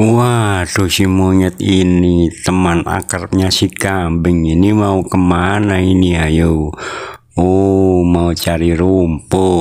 Waduh si monyet ini teman akarnya si kambing ini mau kemana ini ayo Oh mau cari rumput